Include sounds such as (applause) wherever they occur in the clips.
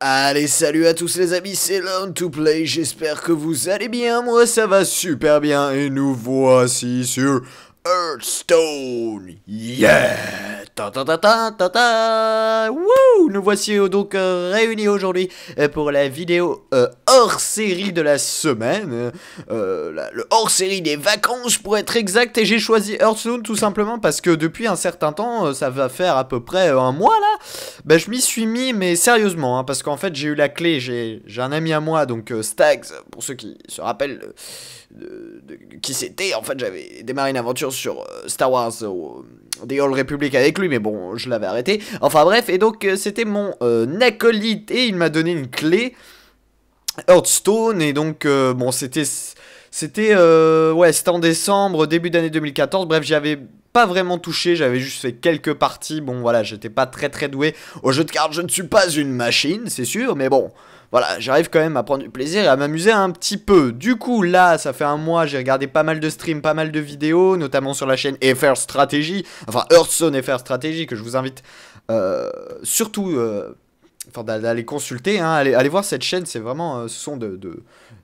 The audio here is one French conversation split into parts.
Allez, salut à tous les amis, c'est Lone to Play, j'espère que vous allez bien, moi ça va super bien, et nous voici sur Hearthstone, yeah ta ta ta ta ta Wouh Nous voici donc euh, réunis aujourd'hui euh, pour la vidéo euh, hors série de la semaine. le hors série des vacances pour être exact. Et j'ai choisi Hearthstone tout simplement parce que depuis un certain temps, ça va faire à peu près un mois là. Ben je m'y suis mis, mais sérieusement, hein, parce qu'en fait j'ai eu la clé. J'ai un ami à moi, donc Stags, pour ceux qui se rappellent de, qui c'était. En fait, j'avais démarré une aventure sur Star Wars des République oh, république avec lui, mais bon, je l'avais arrêté. Enfin bref, et donc euh, c'était mon euh, acolyte et il m'a donné une clé Hearthstone et donc euh, bon, c'était c'était ouais, c'était en décembre, début d'année 2014. Bref, j'avais pas vraiment touché, j'avais juste fait quelques parties. Bon voilà, j'étais pas très très doué au jeu de cartes, je ne suis pas une machine, c'est sûr, mais bon, voilà, j'arrive quand même à prendre du plaisir et à m'amuser un petit peu. Du coup, là, ça fait un mois, j'ai regardé pas mal de streams, pas mal de vidéos, notamment sur la chaîne FR Stratégie, enfin Hearthstone FR Stratégie, que je vous invite euh, surtout euh, d'aller consulter, hein, allez, voir cette chaîne, c'est vraiment, euh, ce sont de,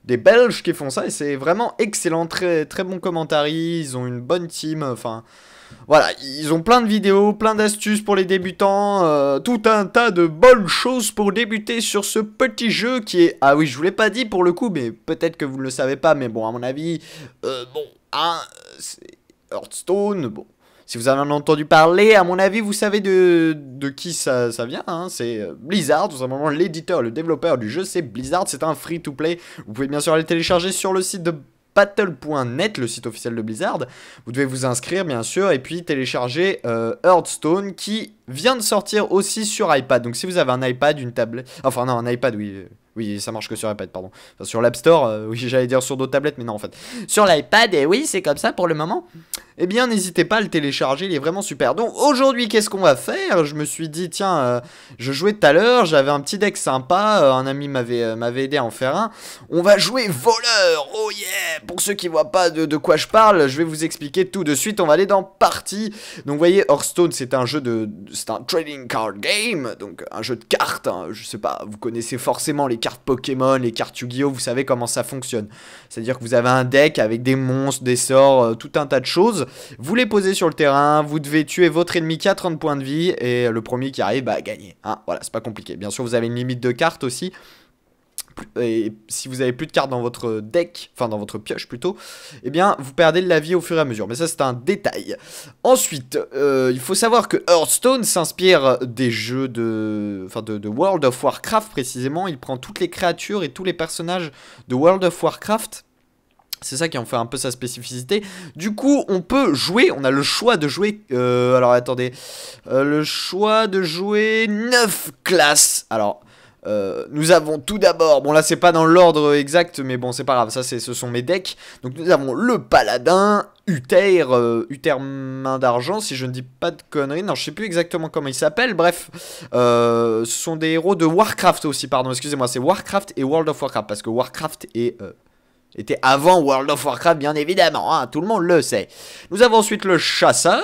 des Belges qui font ça et c'est vraiment excellent, très, très bon commentaire ils ont une bonne team, enfin... Voilà, ils ont plein de vidéos, plein d'astuces pour les débutants, euh, tout un tas de bonnes choses pour débuter sur ce petit jeu qui est... Ah oui, je vous l'ai pas dit pour le coup, mais peut-être que vous ne le savez pas, mais bon, à mon avis, euh, bon, hein, c'est Hearthstone, bon. Si vous avez entendu parler, à mon avis, vous savez de, de qui ça, ça vient. Hein, c'est euh, Blizzard, tout simplement l'éditeur, le développeur du jeu, c'est Blizzard. C'est un free-to-play. Vous pouvez bien sûr aller télécharger sur le site de battle.net, le site officiel de Blizzard. Vous devez vous inscrire, bien sûr, et puis télécharger euh, Hearthstone qui vient de sortir aussi sur iPad. Donc si vous avez un iPad, une tablette... Enfin non, un iPad, oui. Euh, oui, ça marche que sur iPad, pardon. sur l'App Store, euh, (laughs) oui, j'allais dire sur d'autres tablettes, mais non, en fait. Sur l'iPad, et eh oui, c'est comme ça pour le moment eh bien n'hésitez pas à le télécharger, il est vraiment super. Donc aujourd'hui, qu'est-ce qu'on va faire Je me suis dit, tiens, euh, je jouais tout à l'heure, j'avais un petit deck sympa, euh, un ami euh, m'avait aidé à en faire un. On va jouer voleur, oh yeah Pour ceux qui voient pas de, quoi je parle, je vais vous expliquer tout de suite, on va aller dans partie. Donc vous voyez, Hearthstone, c'est un jeu de... c'est un trading card game, donc un jeu de cartes, hein. je sais pas, vous connaissez forcément les cartes Pokémon, les cartes Yu-Gi-Oh, vous savez comment ça fonctionne. C'est-à-dire que vous avez un deck avec des monstres, des sorts, tout un tas de choses. Vous les posez sur le terrain, vous devez tuer votre ennemi qui a 30 points de vie et le premier qui arrive, bah, gagner. Hein voilà, c'est pas compliqué. Bien sûr, vous avez une limite de cartes aussi. Euh, et si vous avez plus de cartes dans votre deck, enfin dans votre pioche plutôt, eh bien vous perdez de la vie au fur et à mesure. Mais ça c'est un détail. Ensuite, euh, il faut savoir que Hearthstone s'inspire des jeux de, enfin de World of Warcraft précisément. Il prend toutes les créatures et tous les personnages de World of Warcraft c'est ça qui en fait un peu sa spécificité. Du coup, on peut jouer, on a le choix de jouer... Euh, alors, attendez. Euh, le choix de jouer 9 classes. Alors, euh, nous avons tout d'abord... Bon, là, c'est pas dans l'ordre exact, mais bon, c'est pas grave. Ça, c'est ce sont mes decks. Donc, nous avons le paladin, Uther, Uther main d'argent, si je ne dis pas de conneries. Non, je sais plus exactement comment il s'appelle. Bref, ce sont des héros de Warcraft aussi, pardon. Excusez-moi, c'est Warcraft et World of Warcraft. Parce que Warcraft est était avant World of Warcraft, bien évidemment, hein, tout le monde le sait. Nous avons ensuite le chasseur,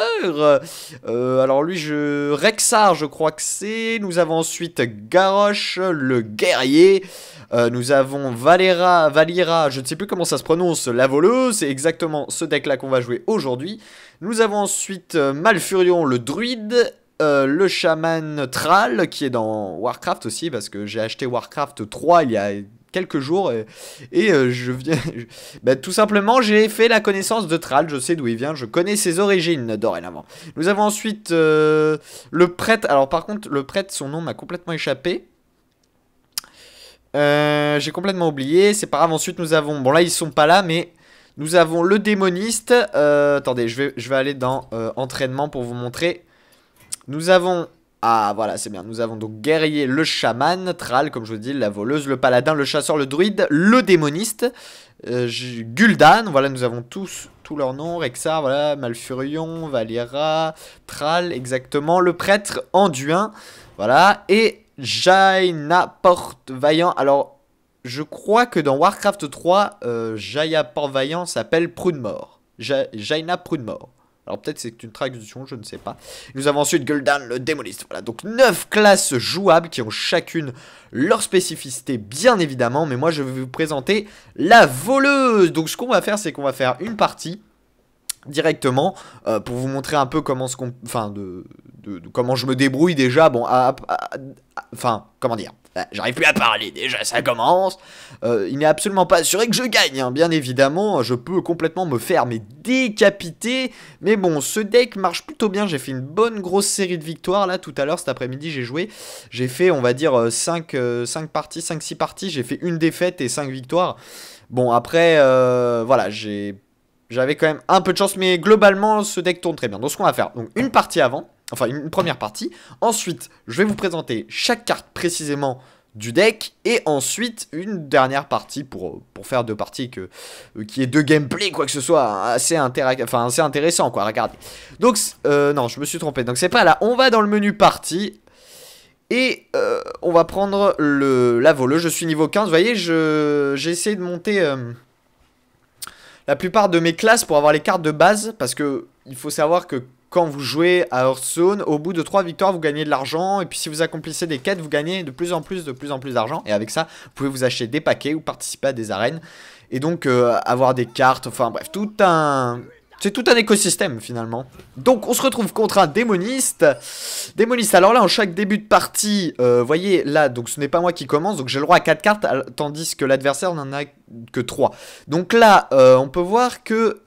euh, alors lui, je... Rexar, je crois que c'est. Nous avons ensuite Garrosh, le guerrier. Euh, nous avons Valera, Valira, je ne sais plus comment ça se prononce, la voleuse, c'est exactement ce deck-là qu'on va jouer aujourd'hui. Nous avons ensuite euh, Malfurion, le druide, le chaman tral, qui est dans Warcraft aussi, parce que j'ai acheté Warcraft 3 il y a quelques jours et, euh, je viens. (laughs) Bah, tout simplement, j'ai fait la connaissance de Tral, je sais d'où il vient, je connais ses origines dorénavant. Nous avons ensuite euh, le prêtre. Alors, par contre, le prêtre, son nom m'a complètement échappé. Euh, j'ai complètement oublié, c'est pas grave. Ensuite, nous avons. Bon, là, ils sont pas là, mais. Nous avons le démoniste. attendez, je vais, je vais aller dans entraînement pour vous montrer. Nous avons ah voilà, c'est bien. Nous avons donc guerrier, le chaman, Tral, comme je vous dis, la voleuse, le paladin, le chasseur, le druide, le démoniste, euh, Gul'dan, voilà, nous avons tous tous leurs noms, Rexar, voilà, Malfurion, Valera, Tral, exactement, le prêtre Anduin, voilà, et Jaina Portvaillant. Alors, je crois que dans Warcraft 3, euh, Jaina Jaya s'appelle Prudemort. Jaina Prudemort. Alors peut-être c'est une traduction, je ne sais pas. Nous avons ensuite Gul'dan le démoniste. Voilà, donc 9 classes jouables qui ont chacune leur spécificité bien évidemment. Mais moi je vais vous présenter la voleuse. Donc ce qu'on va faire c'est qu'on va faire une partie directement euh, pour vous montrer un peu comment enfin de, comment je me débrouille déjà bon enfin comment dire bah, J'arrive plus à parler déjà, ça commence. Euh, il n'est absolument pas assuré que je gagne, hein. bien évidemment. Je peux complètement me faire décapiter. Mais bon, ce deck marche plutôt bien. J'ai fait une bonne grosse série de victoires là tout à l'heure cet après-midi. J'ai joué, j'ai fait on va dire 5, euh, 5 parties, 5-6 parties. J'ai fait une défaite et 5 victoires. Bon après, voilà, j'ai j'avais quand même un peu de chance, mais globalement, ce deck tourne très bien. Donc, ce qu'on va faire, donc une partie avant, enfin une première partie. Ensuite, je vais vous présenter chaque carte précisément du deck. Et ensuite, une dernière partie pour, pour faire deux parties que, euh, qui est de gameplay, quoi que ce soit, assez, enfin, intéressant, quoi. Regardez. Donc, euh, non, je me suis trompé. Donc, c'est pas là. On va dans le menu partie. Et euh, on va prendre le, la voleuse. Je suis niveau 15. Vous voyez, j'ai essayé de monter la plupart de mes classes pour avoir les cartes de base, parce que il faut savoir que quand vous jouez à Hearthstone, au bout de 3 victoires, vous gagnez de l'argent. Et puis si vous accomplissez des quêtes, vous gagnez de plus en plus, de plus en plus d'argent. Et avec ça, vous pouvez vous acheter des paquets ou participer à des arènes. Et donc euh, avoir des cartes, enfin bref, tout un, c'est tout un écosystème finalement. Donc on se retrouve contre un démoniste. Démoniste, alors là en chaque début de partie, vous euh, voyez là, donc ce n'est pas moi qui commence, donc j'ai le droit à 4 cartes, tandis que l'adversaire n'en a que 3. Donc là, euh, on peut voir que...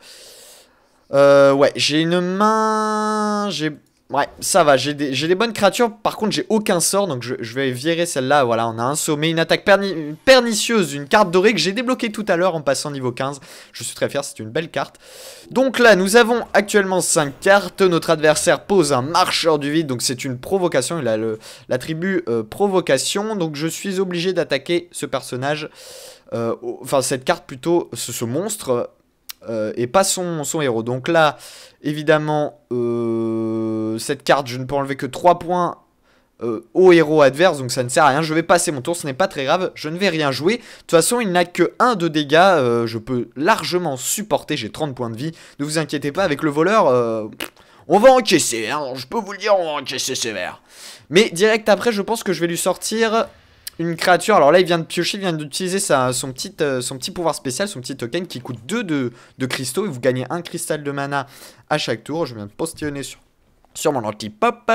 Euh, ouais, j'ai une main... J'ai Ouais, ça va, j'ai des, bonnes créatures, par contre j'ai aucun sort, donc je, vais virer celle-là, voilà, on a un sommet, une attaque pernicieuse, une carte dorée que j'ai débloquée tout à l'heure en passant niveau 15, je suis très fier, c'est une belle carte. Donc là, nous avons actuellement 5 cartes, notre adversaire pose un marcheur du vide, donc c'est une provocation, il a l'attribut tribu euh, provocation, donc je suis obligé d'attaquer ce personnage, euh, enfin cette carte plutôt, ce, ce monstre, euh, et pas son, son, héros. Donc là, évidemment, euh, cette carte, je ne peux enlever que 3 points euh, au héros adverse, donc ça ne sert à rien. Je vais passer mon tour, ce n'est pas très grave, je ne vais rien jouer. De toute façon, il n'a que 1 de dégâts, je peux largement supporter, j'ai 30 points de vie. Ne vous inquiétez pas, avec le voleur... On va encaisser, hein. je peux vous le dire, on va encaisser sévère. Mais direct après, je pense que je vais lui sortir une créature. Alors là, il vient de piocher, il vient d'utiliser son, petit, euh, son petit pouvoir spécial, son petit token qui coûte 2 de, de, cristaux. Et vous gagnez un cristal de mana à chaque tour. Je viens de postillonner sur, mon anti-pop.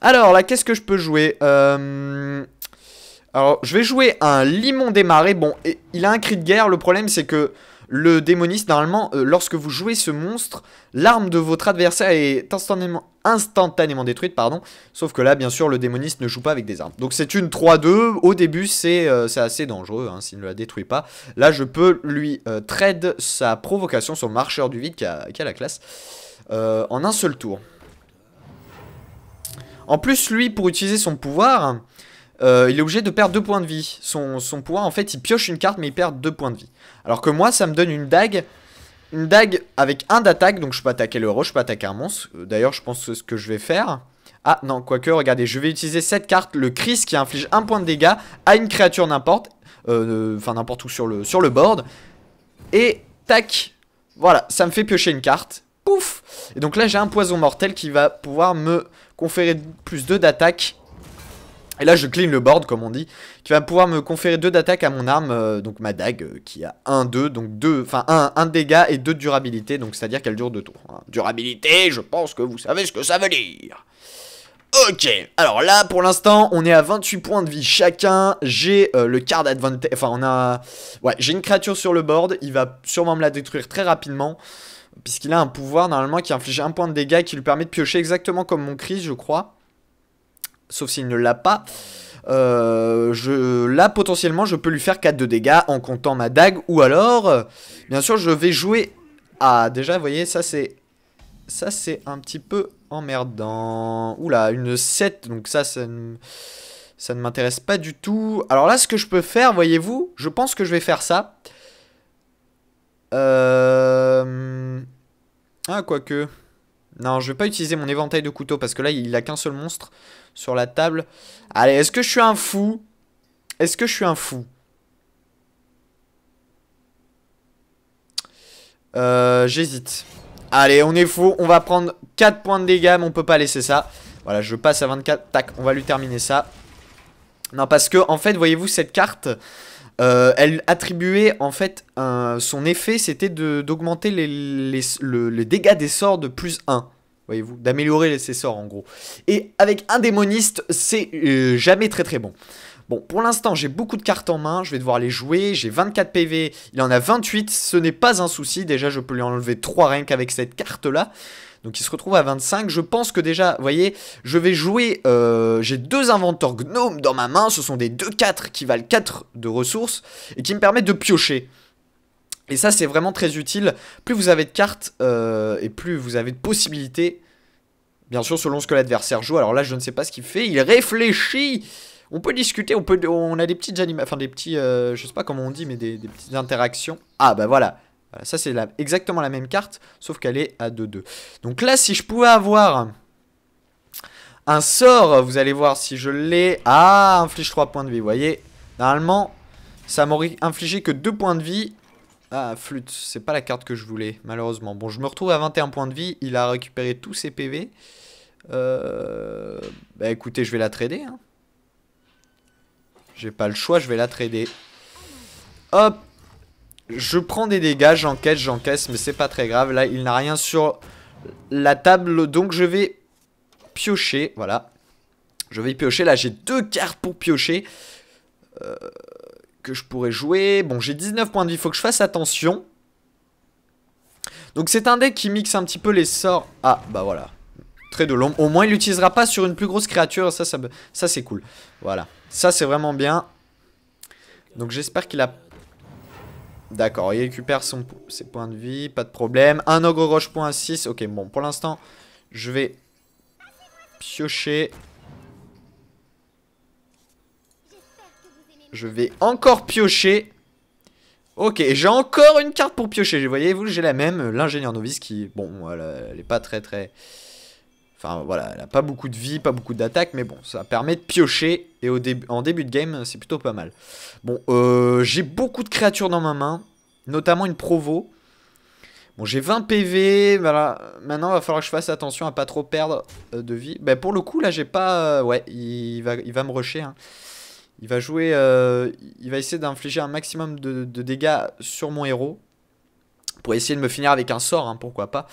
Alors là, qu'est-ce que je peux jouer euh, Alors, je vais jouer un limon démarré. Bon, il a un cri de guerre. Le problème, c'est que le démoniste, normalement, euh, lorsque vous jouez ce monstre, l'arme de votre adversaire est instantanément, instantanément détruite, pardon. Sauf que là, bien sûr, le démoniste ne joue pas avec des armes. Donc c'est une 3-2. Au début, c'est euh, c'est assez dangereux hein, s'il ne la détruit pas. Là, je peux lui euh, trade sa provocation son marcheur du vide qui a, la classe euh, en un seul tour. En plus, lui, pour utiliser son pouvoir, il est obligé de perdre 2 points de vie. Son, son pouvoir, en fait, il pioche une carte, mais il perd 2 points de vie. Alors que moi, ça me donne une dague une dague avec un d'attaque, donc je peux attaquer le roche, je peux attaquer un monstre. Euh, d'ailleurs, je pense que ce que je vais faire... Ah non, quoique, regardez, je vais utiliser cette carte, le Chris qui inflige un point de dégâts à une créature n'importe, euh, euh, enfin n'importe où sur le, sur le board. Et tac, voilà, ça me fait piocher une carte. Pouf Et donc là, j'ai un poison mortel qui va pouvoir me conférer plus 2 d'attaque et là, je clean le board, comme on dit, qui va pouvoir me conférer 2 d'attaque à mon arme, euh, donc ma dague, euh, qui a 1, 2, donc 2, enfin 1, 1 dégâts et 2 durabilité, donc c'est-à-dire qu'elle dure 2 tours. Hein. Durabilité, je pense que vous savez ce que ça veut dire. Ok, alors là, pour l'instant, on est à 28 points de vie chacun, j'ai euh, le card advantage, enfin on a... Ouais, j'ai une créature sur le board, il va sûrement me la détruire très rapidement puisqu'il a un pouvoir normalement qui inflige un point de dégâts qui lui permet de piocher exactement comme mon Chris, je crois sauf s'il ne l'a pas. Euh, je, là, potentiellement, je peux lui faire 4 de dégâts en comptant ma dague. Ou alors, bien sûr, je vais jouer... Ah, déjà, vous voyez, ça, c'est... Ça, c'est un petit peu emmerdant. Oula, une 7. Donc ça, ça ne, ça ne m'intéresse pas du tout. Alors là, ce que je peux faire, voyez-vous, je pense que je vais faire ça. Euh... Ah, quoique... Non, je vais pas utiliser mon éventail de couteaux parce que là, il a qu'un seul monstre sur la table. Allez, est-ce que je suis un fou Est-ce que je suis un fou euh, J'hésite. Allez, on est fou. On va prendre 4 points de dégâts, mais on peut pas laisser ça. Voilà, je passe à 24. Tac, on va lui terminer ça. Non, parce que, en fait, voyez-vous, cette carte... Euh, elle attribuait en fait son effet, c'était d'augmenter les, les, le, dégâts des sorts de plus 1. Voyez-vous, d'améliorer ses sorts en gros. Et avec un démoniste, c'est euh, jamais très très bon. Bon, pour l'instant, j'ai beaucoup de cartes en main, je vais devoir les jouer, j'ai 24 PV, il en a 28, ce n'est pas un souci, déjà je peux lui enlever 3 rien avec cette carte-là. Donc il se retrouve à 25. Je pense que déjà, vous voyez, je vais jouer... Euh, j'ai deux inventeurs gnomes dans ma main. Ce sont des 2-4 qui valent 4 de ressources et qui me permettent de piocher. Et ça, c'est vraiment très utile. Plus vous avez de cartes euh, et plus vous avez de possibilités, bien sûr, selon ce que l'adversaire joue. Alors là, je ne sais pas ce qu'il fait. Il réfléchit on peut discuter, on, peut, on a des petites animations, enfin des petits, Je euh, je sais pas comment on dit, mais des petites interactions. Ah bah voilà, ça c'est exactement la même carte, sauf qu'elle est à 2-2. Donc là, si je pouvais avoir un sort, vous allez voir si je l'ai. Ah, inflige 3 points de vie, vous voyez. Normalement, ça m'aurait infligé que 2 points de vie. Ah, flûte, c'est pas la carte que je voulais, malheureusement. Bon, je me retrouve à 21 points de vie, il a récupéré tous ses PV. Euh, bah écoutez, je vais la trader. Hein. J'ai pas le choix, je vais la trader. Hop je prends des dégâts, j'encaisse, j'encaisse, mais c'est pas très grave. Là, il n'a rien sur la table, donc je vais piocher, voilà. Je vais piocher, là j'ai deux cartes pour piocher. Euh, que je pourrais jouer. Bon, j'ai 19 points de vie, il faut que je fasse attention. Donc c'est un deck qui mixe un petit peu les sorts. Ah, bah voilà. Très de l'ombre. Au moins, il l'utilisera pas sur une plus grosse créature. Ça, ça, ça c'est cool. Voilà. Ça, c'est vraiment bien. Donc j'espère qu'il a D'accord, il récupère son, ses points de vie, pas de problème. Un ogre roche point 6, ok, bon, pour l'instant, je vais piocher. Je vais encore piocher. Ok, j'ai encore une carte pour piocher. Voyez-vous, j'ai la même, l'ingénieur novice qui, bon, elle, elle est pas très très... Enfin voilà, elle n'a pas beaucoup de vie, pas beaucoup d'attaque, mais bon, ça permet de piocher. Et au début, en début de game, c'est plutôt pas mal. Bon, euh, j'ai beaucoup de créatures dans ma main, notamment une Provo. Bon, j'ai 20 PV, voilà. Maintenant, il va falloir que je fasse attention à pas trop perdre euh, de vie. Ben, pour le coup, là, j'ai pas... Euh, ouais, il va, il va me rusher. Hein. Il va jouer... il va essayer d'infliger un maximum de, dégâts sur mon héros. Pour essayer de me finir avec un sort, hein, pourquoi pas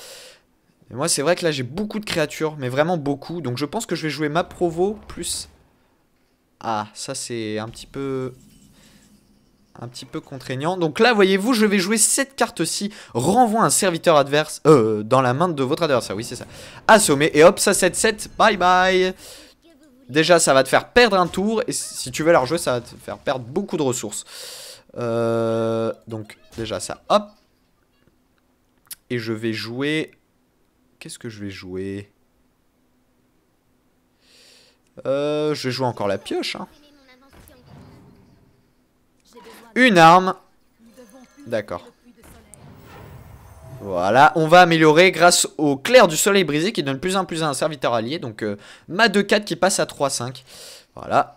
moi, c'est vrai que là, j'ai beaucoup de créatures, mais vraiment beaucoup. Donc, je pense que je vais jouer ma provo plus... Ah, ça, c'est un petit peu... Un petit peu contraignant. Donc là, voyez-vous, je vais jouer cette carte-ci. Renvoie un serviteur adverse euh, dans la main de votre adversaire. Oui, c'est ça. Assommé. Et hop, ça 7-7. Bye bye. Déjà, ça va te faire perdre un tour. Et si tu veux la rejouer, ça va te faire perdre beaucoup de ressources. Euh, donc, déjà, ça, hop. Et je vais jouer Qu'est-ce que je vais jouer euh, Je vais jouer encore la pioche. Hein. Une arme. D'accord. Voilà, on va améliorer grâce au clair du soleil brisé qui donne plus 1 plus 1 à un serviteur allié. Donc euh, ma 2-4 qui passe à 3-5. Voilà,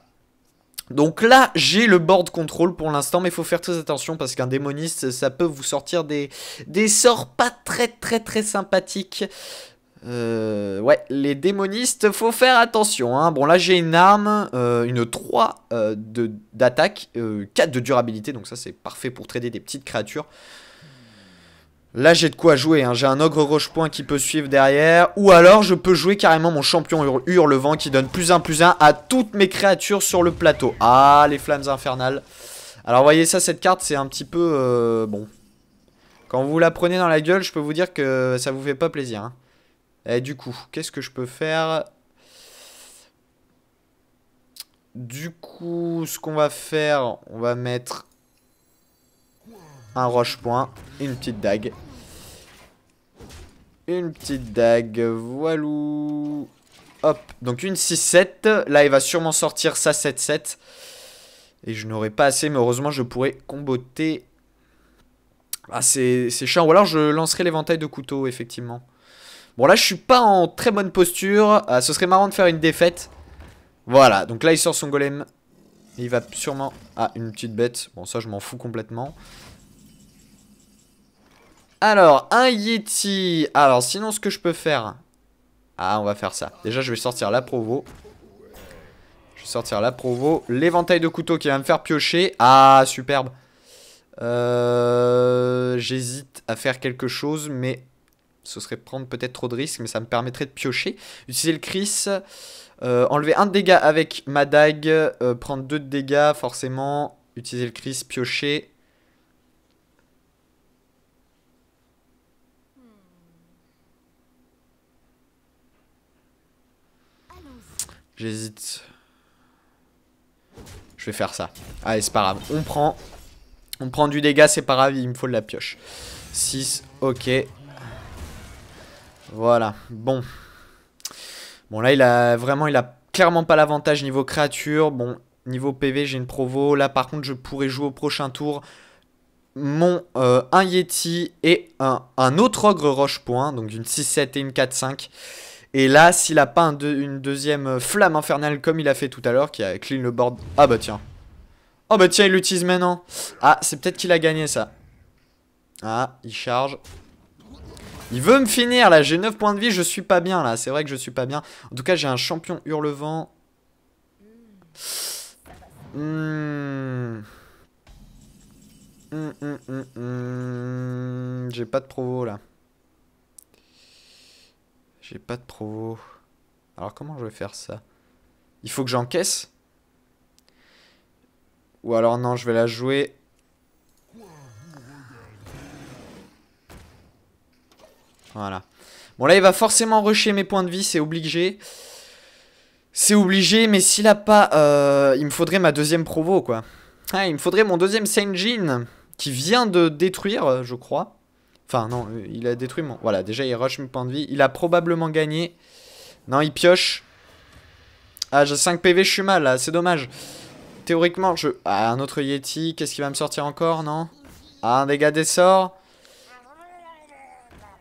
donc là, j'ai le board control pour l'instant, mais il faut faire très attention parce qu'un démoniste, ça peut vous sortir des, des sorts pas très très très sympathiques. Euh, ouais, les démonistes, faut faire attention. Hein. Bon, là, j'ai une arme, euh, une 3 euh, d'attaque, 4 de durabilité, donc ça, c'est parfait pour trader des petites créatures. Là, j'ai de quoi jouer. Hein. J'ai un ogre roche-point qui peut suivre derrière. Ou alors, je peux jouer carrément mon champion hurlevent qui donne plus 1 plus 1 à toutes mes créatures sur le plateau. Ah, les flammes infernales. Alors, voyez ça, cette carte, c'est un petit peu... Euh, bon. Quand vous la prenez dans la gueule, je peux vous dire que ça vous fait pas plaisir. Hein. Et du coup, qu'est-ce que je peux faire Du coup, ce qu'on va faire, on va mettre un roche-point, une petite dague. Une petite dague, voilà Hop, donc une 6-7. Là, il va sûrement sortir sa 7-7. Et je n'aurai pas assez, mais heureusement, je pourrais comboter. Ah, c'est chiant. Ou alors, je lancerai l'éventail de couteau, effectivement. Bon, là, je suis pas en très bonne posture. Ah, ce serait marrant de faire une défaite. Voilà, donc là, il sort son golem. il va sûrement... Ah, une petite bête. Bon, ça, je m'en fous complètement. Alors, un Yeti. Alors, sinon, ce que je peux faire... Ah, on va faire ça. Déjà, je vais sortir la Provo. Je vais sortir la Provo. L'éventail de couteau qui va me faire piocher. Ah, superbe. Euh, j'hésite à faire quelque chose, mais ce serait prendre peut-être trop de risques, mais ça me permettrait de piocher. Utiliser le Chris, euh, enlever un dégât avec ma dague, euh, prendre deux de dégâts forcément, utiliser le Chris, piocher. J'hésite. Je vais faire ça. Allez, c'est pas grave. On prend. On prend du dégât, c'est pas grave, il me faut de la pioche. 6, ok. Voilà, bon. Bon, là, il a vraiment, il a clairement pas l'avantage niveau créature. Bon, niveau PV, j'ai une provo. Là, par contre, je pourrais jouer au prochain tour mon euh, un Yeti et un, un autre ogre roche-point, donc une 6-7 et une 4-5. Et là, s'il a pas une deuxième euh, flamme infernale comme il a fait tout à l'heure, qui a clean le board... Ah bah tiens. Oh bah tiens, il l'utilise maintenant. Ah, c'est peut-être qu'il a gagné ça. Ah, il charge. Il veut me finir là, j'ai 9 points de vie, je suis pas bien là, c'est vrai que je suis pas bien. En tout cas, j'ai un champion hurlevent. Hmm. Hmm. hmm, hmm, hmm. j'ai pas de provo là. J'ai pas de provo. Alors comment je vais faire ça Il faut que j'encaisse Ou alors non, je vais la jouer. Voilà. Bon là, il va forcément rusher mes points de vie, c'est obligé. C'est obligé, mais s'il a pas... Euh, il me faudrait ma deuxième provo, quoi. Ah, il me faudrait mon deuxième Saint Jean, qui vient de détruire, euh, je crois. Enfin, non, euh, il a détruit mon... Voilà, déjà, il rush mes point de vie. Il a probablement gagné. Non, il pioche. Ah, j'ai 5 PV, je suis mal, là. C'est dommage. Théoriquement, je... Ah, un autre Yeti. Qu'est-ce qui va me sortir encore, non Ah, un dégât des sorts.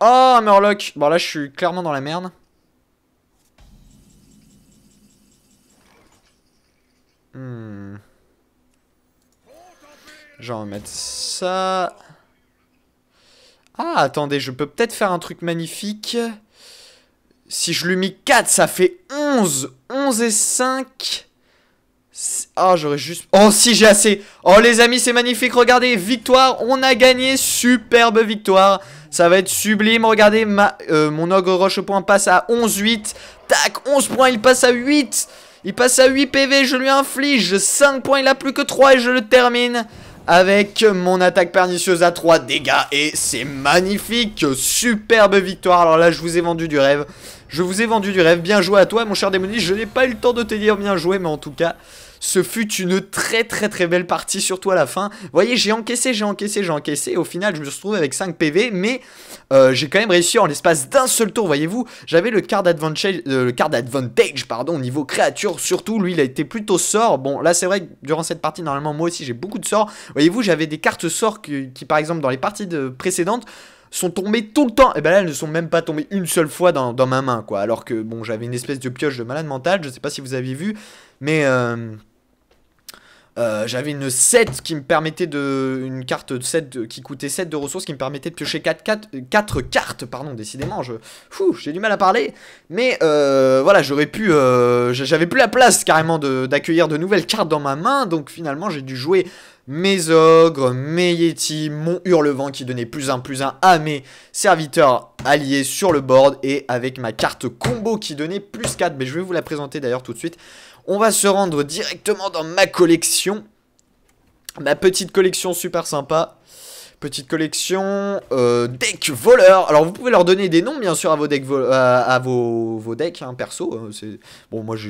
Oh, un Murloc Bon, là, je suis clairement dans la merde. Hmm. Je vais mettre ça... Ah, attendez, je peux peut-être faire un truc magnifique. Si je lui mets 4, ça fait 11. 11 et 5. Ah, j'aurais juste... Oh, si, j'ai assez. Oh, les amis, c'est magnifique. Regardez, victoire. On a gagné. Superbe victoire. Ça va être sublime. Regardez, euh, mon ogre roche point passe à 11-8. Tac, 11 points. Il passe à 8. Il passe à 8 PV. Je lui inflige 5 points. Il a plus que 3 et je le termine avec mon attaque pernicieuse à 3 dégâts et c'est magnifique, superbe victoire. Alors là, je vous ai vendu du rêve. Je vous ai vendu du rêve, bien joué à toi mon cher démoniste, je n'ai pas eu le temps de te dire bien joué mais en tout cas ce fut une très très très belle partie, surtout à la fin. Vous voyez, j'ai encaissé, j'ai encaissé, j'ai encaissé. Au final, je me retrouve avec 5 PV, mais euh, j'ai quand même réussi en l'espace d'un seul tour, voyez-vous. J'avais le card advantage, pardon, euh, le card pardon, niveau créature surtout. Lui, il a été plutôt sort. Bon, là, c'est vrai que durant cette partie, normalement, moi aussi, j'ai beaucoup de sorts. Voyez-vous, j'avais des cartes sorts qui, par exemple, dans les parties précédentes, sont tombées tout le temps. Et eh ben là, elles ne sont même pas tombées une seule fois dans, ma main, quoi. Alors que, bon, j'avais une espèce de pioche de malade mental, je sais pas si vous avez vu, mais... Euh, euh, j'avais une 7 qui me permettait de... Une carte qui coûtait 7 de ressources qui me permettait de piocher 4, cartes, pardon, décidément. Je, j'ai du mal à parler. Mais euh, voilà, j'aurais pu... Euh, j'avais plus la place carrément d'accueillir de, nouvelles cartes dans ma main. Donc finalement, j'ai dû jouer mes ogres, mes yeti, mon hurlevent qui donnait plus 1 plus 1 à mes serviteurs alliés sur le board et avec ma carte combo qui donnait plus 4. Mais je vais vous la présenter d'ailleurs tout de suite. On va se rendre directement dans ma collection. Ma petite collection super sympa. Petite collection, euh, deck voleur. Alors vous pouvez leur donner des noms bien sûr à vos decks, à, vos, vos, decks hein, perso. Hein, bon moi je,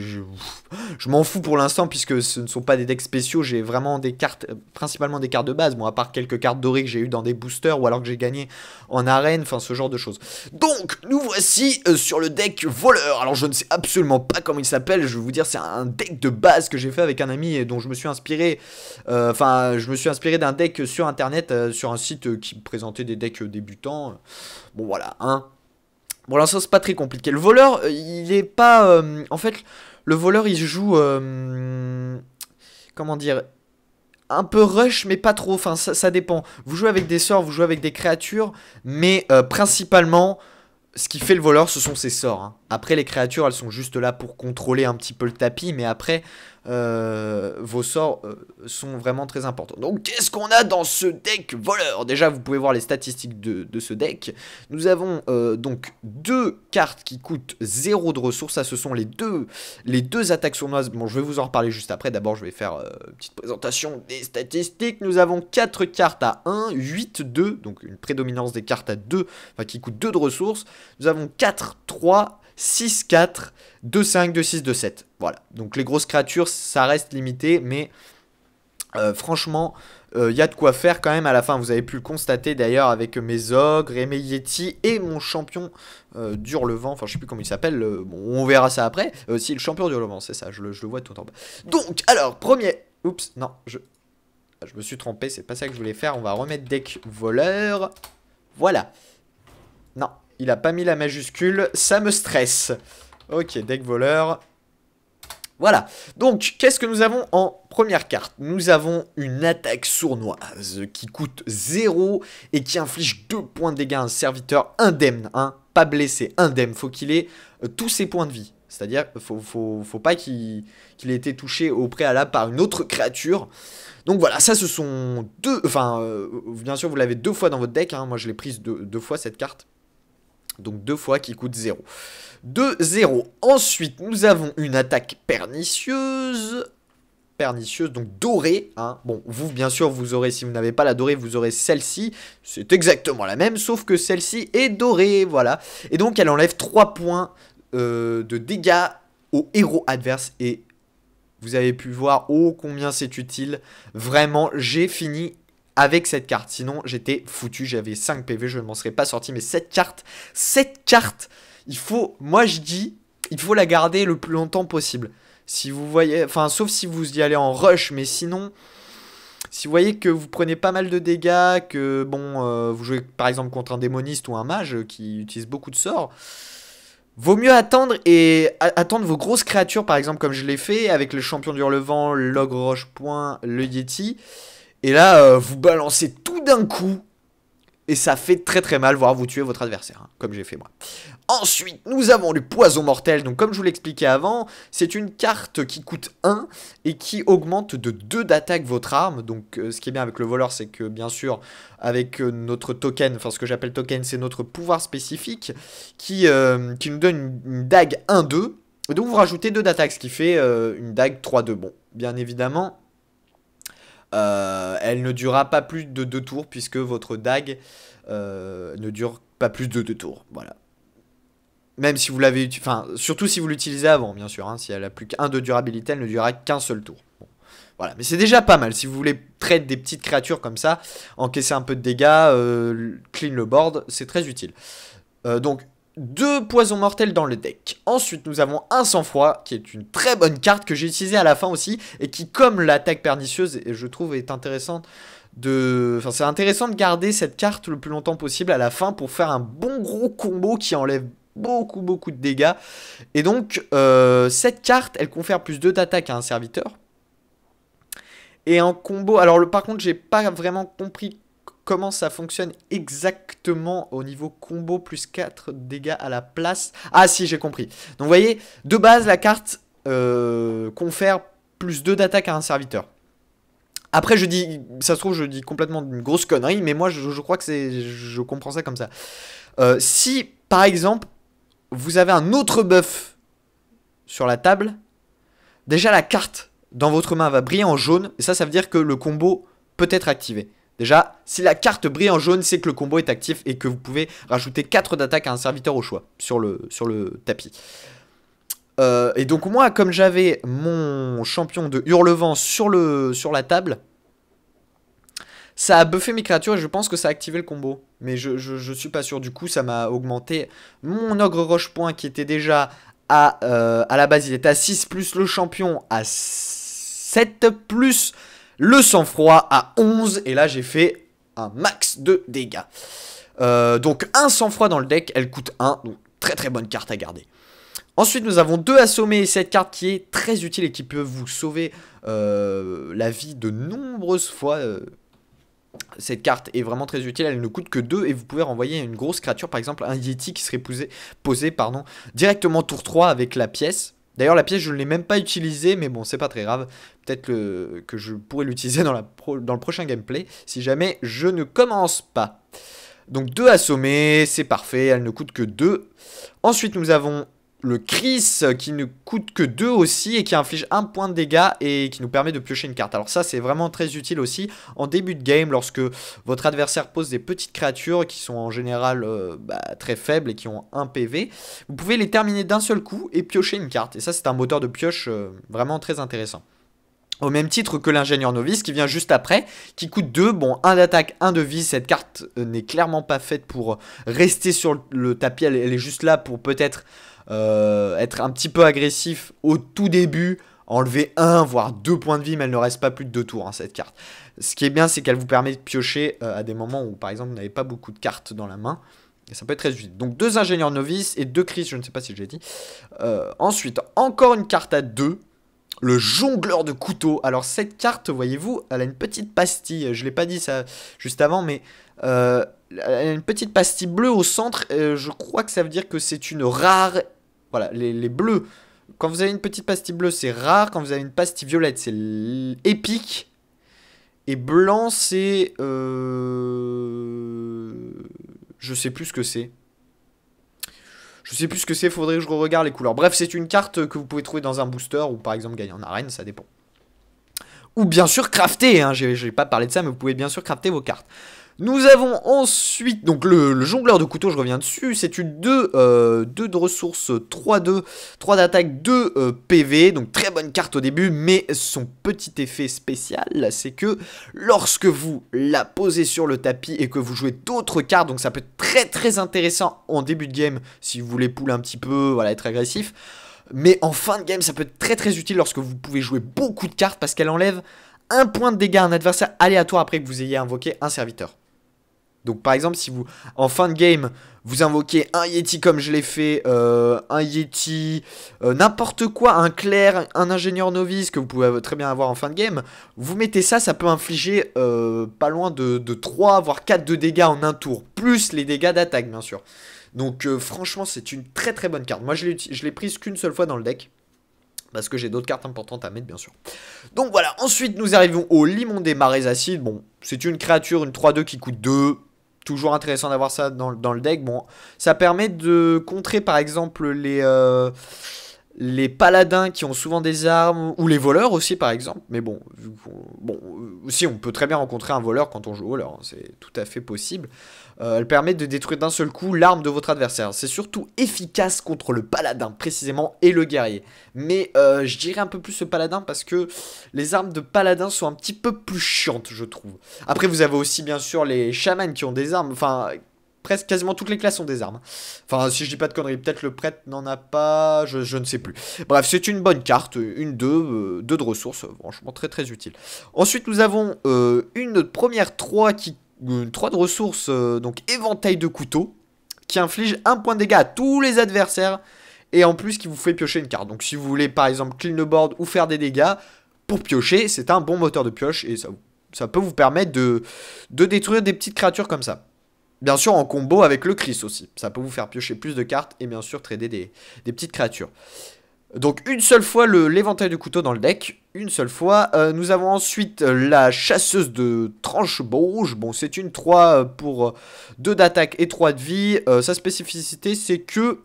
je, m'en fous pour l'instant puisque ce ne sont pas des decks spéciaux. J'ai vraiment des cartes, principalement des cartes de base. Bon à part quelques cartes dorées que j'ai eues dans des boosters ou alors que j'ai gagné en arène, enfin ce genre de choses. Donc nous voici euh, sur le deck voleur. Alors je ne sais absolument pas comment il s'appelle. Je vais vous dire c'est un deck de base que j'ai fait avec un ami et dont je me suis inspiré. Euh, enfin je me suis inspiré d'un deck sur internet sur un site euh, qui présentait des decks débutants. Bon voilà, hein. Bon, ça c'est pas très compliqué. Le voleur, euh, il est pas. Euh, en fait, le voleur, il joue. comment dire un peu rush, mais pas trop. Enfin, ça, dépend. Vous jouez avec des sorts, vous jouez avec des créatures, mais principalement, ce qui fait le voleur, ce sont ses sorts. Hein. Après, les créatures, elles sont juste là pour contrôler un petit peu le tapis, mais après, euh, vos sorts euh, sont vraiment très importants. Donc qu'est-ce qu'on a dans ce deck voleur Déjà vous pouvez voir les statistiques de, ce deck. Nous avons euh, donc deux cartes qui coûtent zéro de ressources. Ça ce sont les deux, les deux attaques sournoises. Bon je vais vous en reparler juste après. D'abord je vais faire une petite présentation des statistiques. Nous avons quatre cartes à 1, 8, 2. Donc une prédominance des cartes à 2, enfin qui coûtent 2 de ressources. Nous avons 4, 3, 6-4, 2-5, 2-6, 2-7. Voilà. Donc les grosses créatures, ça reste limité, mais euh, franchement, il euh, y a de quoi faire quand même à la fin. Vous avez pu le constater d'ailleurs avec mes ogres et mes yeti et mon champion euh, Enfin, je sais plus comment il s'appelle. on verra ça après. Euh, si, le champion d'Urlevent, c'est ça. Je le, je le vois tout en bas. Donc, alors, premier. Oups, non, je. Ah, je me suis trompé, c'est pas ça que je voulais faire. On va remettre deck voleur. Voilà. Non, il a pas mis la majuscule, ça me stresse. Ok, deck voleur. Voilà. Donc, qu'est-ce que nous avons en première carte Nous avons une attaque sournoise qui coûte 0 et qui inflige 2 points de dégâts à un serviteur indemne, hein, pas blessé, indemne. Faut qu'il ait euh, tous ses points de vie. C'est-à-dire, faut, ne faut pas qu'il ait été touché au préalable par une autre créature. Donc voilà, ça ce sont deux... Enfin, euh, bien sûr, vous l'avez deux fois dans votre deck. Hein. moi, je l'ai prise deux fois, cette carte. Donc deux fois qui coûte 0. 2-0. Ensuite, nous avons une attaque pernicieuse. Pernicieuse, donc dorée. Hein. Bon, vous, bien sûr, vous aurez, si vous n'avez pas la dorée, vous aurez celle-ci. C'est exactement la même, sauf que celle-ci est dorée, voilà. Et donc, elle enlève 3 points euh, de dégâts au héros adverse et vous avez pu voir oh combien c'est utile. Vraiment, j'ai fini avec cette carte. Sinon, j'étais foutu, j'avais 5 PV, je ne m'en serais pas sorti. Mais cette carte, cette carte, il faut, moi je dis, il faut la garder le plus longtemps possible. Si vous voyez, enfin, sauf si vous y allez en rush, mais sinon, si vous voyez que vous prenez pas mal de dégâts, que bon, euh, vous jouez par exemple contre un démoniste ou un mage qui utilise beaucoup de sorts, vaut mieux attendre et attendre vos grosses créatures, par exemple comme je l'ai fait avec le champion du vent l'ogre roche-point, le yeti. Et là, euh, vous balancez tout d'un coup. Et ça fait très très mal, voire vous tuez votre adversaire, hein, comme j'ai fait moi. Ensuite, nous avons le poison mortel. Donc, comme je vous l'expliquais avant, c'est une carte qui coûte 1 et qui augmente de 2 d'attaque votre arme. Donc, euh, ce qui est bien avec le voleur, c'est que bien sûr, avec euh, notre token, enfin ce que j'appelle token, c'est notre pouvoir spécifique qui, qui nous donne une, dague 1-2. Donc, vous rajoutez 2 d'attaque, ce qui fait une dague 3-2. Bon, bien évidemment, euh, elle ne durera pas plus de deux tours puisque votre dague euh, ne dure pas plus de deux tours. Voilà. Même si vous l'avez utilisé, enfin, surtout si vous l'utilisez avant, bien sûr. Hein. si elle a plus qu'un de durabilité, elle ne durera qu'un seul tour. Voilà, mais c'est déjà pas mal. Si vous voulez traiter des petites créatures comme ça, encaisser un peu de dégâts, euh, clean le board, c'est très utile. donc, deux poisons mortels dans le deck. Ensuite, nous avons un sang-froid, qui est une très bonne carte que j'ai utilisée à la fin aussi, et qui, comme l'attaque pernicieuse, je trouve est intéressante de... Enfin, c'est intéressant de garder cette carte le plus longtemps possible à la fin pour faire un bon gros combo qui enlève beaucoup beaucoup de dégâts. Et donc, euh, cette carte, elle confère plus 2 d'attaque à un serviteur. Et en combo, alors par contre, j'ai pas vraiment compris comment ça fonctionne exactement au niveau combo plus 4 dégâts à la place. Ah si, j'ai compris. Donc vous voyez, de base, la carte euh, confère plus 2 d'attaque à un serviteur. Après, je dis, ça se trouve, je dis complètement une grosse connerie, mais moi, je, crois que c'est, je comprends ça comme ça. Euh, si, par exemple, vous avez un autre buff sur la table, déjà la carte dans votre main va briller en jaune, et ça, ça veut dire que le combo peut être activé. Déjà, si la carte brille en jaune, c'est que le combo est actif et que vous pouvez rajouter 4 d'attaque à un serviteur au choix sur le, sur le tapis. Euh, et donc moi, comme j'avais mon champion de Hurlevent sur, le, sur la table, ça a buffé mes créatures et je pense que ça a activé le combo. Mais je, ne suis pas sûr. Du coup, ça m'a augmenté mon ogre roche-point qui était déjà à, euh, à la base, il était à 6 plus le champion à 7 plus le sang-froid à 11, et là j'ai fait un max de dégâts. Euh, donc un sang-froid dans le deck, elle coûte 1, donc très très bonne carte à garder. Ensuite, nous avons deux assommés et cette carte qui est très utile et qui peut vous sauver euh, la vie de nombreuses fois. Euh, cette carte est vraiment très utile, elle ne coûte que 2 et vous pouvez renvoyer une grosse créature, par exemple un Yeti qui serait posé, posé pardon, directement tour 3 avec la pièce. D'ailleurs, la pièce, je ne l'ai même pas utilisée, mais bon, c'est pas très grave. Peut-être que, je pourrais l'utiliser dans, dans le prochain gameplay, si jamais je ne commence pas. Donc 2 assommés, c'est parfait, elle ne coûte que deux Ensuite, nous avons le Chris euh, qui ne coûte que 2 aussi et qui inflige 1 point de dégâts et qui nous permet de piocher une carte. Alors ça c'est vraiment très utile aussi en début de game lorsque votre adversaire pose des petites créatures qui sont en général euh, bah, très faibles et qui ont 1 PV. Vous pouvez les terminer d'un seul coup et piocher une carte. Et ça c'est un moteur de pioche euh, vraiment très intéressant. Au même titre que l'ingénieur novice qui vient juste après, qui coûte 2, bon, 1 d'attaque, 1 de vie, cette carte n'est clairement pas faite pour rester sur le tapis, elle est juste là pour peut-être euh, être un petit peu agressif au tout début, enlever un voire deux points de vie, mais elle ne reste pas plus de deux tours hein, cette carte. Ce qui est bien, c'est qu'elle vous permet de piocher euh, à des moments où par exemple vous n'avez pas beaucoup de cartes dans la main. Et ça peut être très utile. Donc deux ingénieurs novices et deux crises, je ne sais pas si je l'ai dit. Euh, ensuite, encore une carte à deux. Le jongleur de couteau. Alors cette carte, voyez-vous, elle a une petite pastille. Je ne l'ai pas dit ça juste avant, mais elle a une petite pastille bleue au centre. je crois que ça veut dire que c'est une rare voilà, les, bleus. Quand vous avez une petite pastille bleue, c'est rare. Quand vous avez une pastille violette, c'est épique. Et blanc, c'est... Euh, je sais plus ce que c'est. Je sais plus ce que c'est, faudrait que je regarde les couleurs. Bref, c'est une carte que vous pouvez trouver dans un booster ou par exemple gagner en arène, ça dépend. Ou bien sûr crafter, hein, j'ai pas parlé de ça, mais vous pouvez bien sûr crafter vos cartes. Nous avons ensuite, donc le, jongleur de couteau, je reviens dessus, c'est une 2, euh, de ressources, 3 2 3 d'attaque, 2 euh, PV, donc très bonne carte au début, mais son petit effet spécial, c'est que lorsque vous la posez sur le tapis et que vous jouez d'autres cartes, donc ça peut être très très intéressant en début de game, si vous voulez pouler un petit peu, voilà, être agressif, mais en fin de game, ça peut être très très utile lorsque vous pouvez jouer beaucoup de cartes, parce qu'elle enlève un point de dégâts à un adversaire aléatoire après que vous ayez invoqué un serviteur. Donc par exemple, si vous, en fin de game, vous invoquez un Yeti comme je l'ai fait, euh, un Yeti, euh, n'importe quoi, un clerc, un ingénieur novice que vous pouvez très bien avoir en fin de game, vous mettez ça, ça peut infliger euh, pas loin de, de, 3 voire 4 de dégâts en un tour, plus les dégâts d'attaque bien sûr. Donc franchement c'est une très très bonne carte. Moi je l'ai prise qu'une seule fois dans le deck. Parce que j'ai d'autres cartes importantes à mettre, bien sûr. Donc voilà, ensuite nous arrivons au Limon des Marais Acides. Bon, c'est une créature, une 3-2 qui coûte 2 toujours intéressant d'avoir ça dans, le deck. Bon, ça permet de contrer par exemple les. Euh, les paladins qui ont souvent des armes, ou les voleurs aussi par exemple. Mais bon, bon euh, si on peut très bien rencontrer un voleur quand on joue au voleur, hein, c'est tout à fait possible. Euh, elle permet de détruire d'un seul coup l'arme de votre adversaire. C'est surtout efficace contre le paladin précisément et le guerrier. Mais euh, je dirais un peu plus le paladin parce que les armes de paladin sont un petit peu plus chiantes je trouve. Après vous avez aussi bien sûr les chamans qui ont des armes, enfin presque quasiment toutes les classes ont des armes. Enfin, si je dis pas de conneries, peut-être le prêtre n'en a pas, je, ne sais plus. Bref, c'est une bonne carte, une deux, euh, deux de ressources, franchement très très utile. Ensuite, nous avons euh, une première trois qui euh, de ressources, donc éventail de couteau, qui inflige un point de dégâts à tous les adversaires, et en plus qui vous fait piocher une carte. Donc si vous voulez par exemple clean the board ou faire des dégâts, pour piocher, c'est un bon moteur de pioche, et ça, ça peut vous permettre de, de détruire des petites créatures comme ça. Bien sûr, en combo avec le Chris aussi. Ça peut vous faire piocher plus de cartes et bien sûr trader des, petites créatures. Donc une seule fois l'éventail de couteau dans le deck, une seule fois. Euh, nous avons ensuite la chasseuse de tranche rouge. Bon, c'est une 3 euh, pour 2 euh, d'attaque et 3 de vie. sa spécificité, c'est que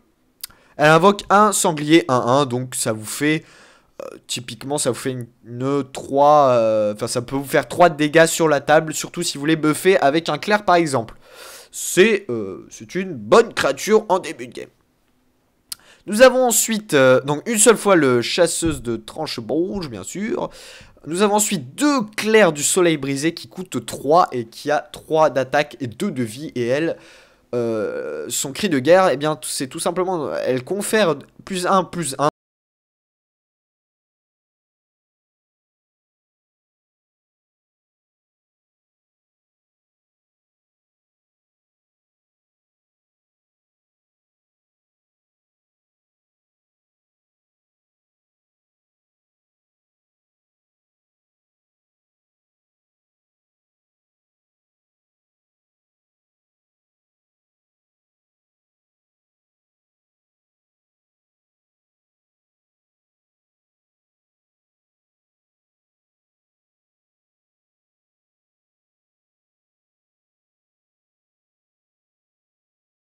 elle invoque un sanglier 1-1, donc ça vous fait... typiquement, ça vous fait une, une 3... Enfin, ça peut vous faire 3 de dégâts sur la table, surtout si vous voulez buffer avec un clair, par exemple. Euh, c'est une bonne créature en début de game. Nous avons ensuite, euh, donc une seule fois le chasseuse de tranche rouge, bien sûr. Nous avons ensuite deux clairs du soleil brisé qui coûtent 3 et qui a 3 d'attaque et 2 de vie. Et elle, euh, son cri de guerre, eh bien, c'est tout simplement, elle confère plus 1, plus 1.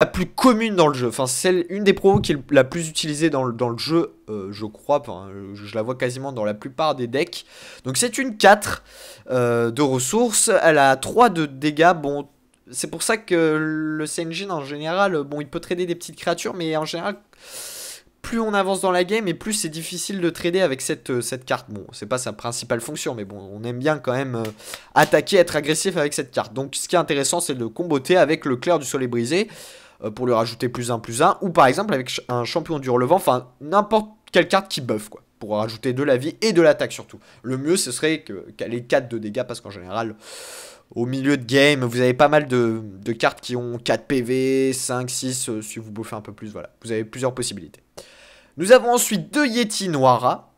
la plus commune dans le jeu. Enfin, c'est une des promos qui est la plus utilisée dans le, dans le jeu, euh, je crois. je, la vois quasiment dans la plupart des decks. Donc c'est une 4 euh, de ressources. Elle a 3 de dégâts. Bon, c'est pour ça que le CNG, en général, bon, il peut trader des petites créatures, mais en général plus on avance dans la game et plus c'est difficile de trader avec cette, euh, cette carte. Bon, c'est pas sa principale fonction, mais bon, on aime bien quand même attaquer, être agressif avec cette carte. Donc ce qui est intéressant, c'est de comboter avec le clair du soleil brisé. Euh, pour lui rajouter plus 1, plus 1, ou par exemple avec un champion du relevant, enfin n'importe quelle carte qui buff quoi, pour rajouter de la vie et de l'attaque surtout. Le mieux ce serait qu'elle ait 4 de dégâts parce qu'en général, au milieu de game, vous avez pas mal de, cartes qui ont 4 PV, 5, 6, si vous bouffez un peu plus, voilà, vous avez plusieurs possibilités. Nous avons ensuite deux Yeti Noira,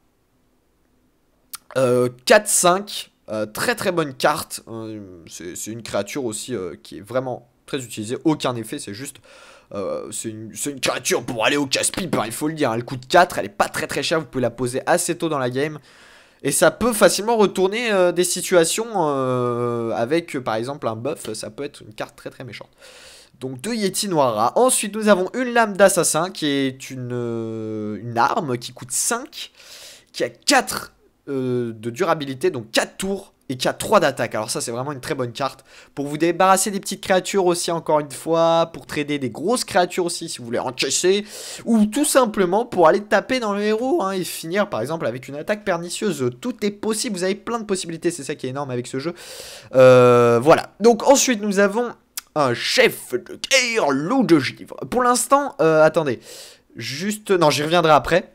4, 5, très très bonne carte, euh, c'est une créature aussi euh, qui est vraiment très utilisé, aucun effet, c'est juste... Euh, c'est une, créature pour aller au casse-pipe, hein, il faut le dire, elle coûte 4, elle est pas très très chère, vous pouvez la poser assez tôt dans la game. Et ça peut facilement retourner euh, des situations euh, avec par exemple un buff, ça peut être une carte très très méchante. Donc deux Yeti Noira. Ensuite nous avons une lame d'assassin qui est une, une, arme qui coûte 5, qui a 4 de durabilité, donc 4 tours et qui a 3 d'attaque. Alors ça c'est vraiment une très bonne carte pour vous débarrasser des petites créatures aussi encore une fois, pour trader des grosses créatures aussi si vous voulez encaisser, ou tout simplement pour aller taper dans le héros hein, et finir par exemple avec une attaque pernicieuse. Tout est possible, vous avez plein de possibilités, c'est ça qui est énorme avec ce jeu. Euh, voilà, donc ensuite nous avons un chef de guerre, loup de givre. Pour l'instant, euh, attendez, juste, non j'y reviendrai après.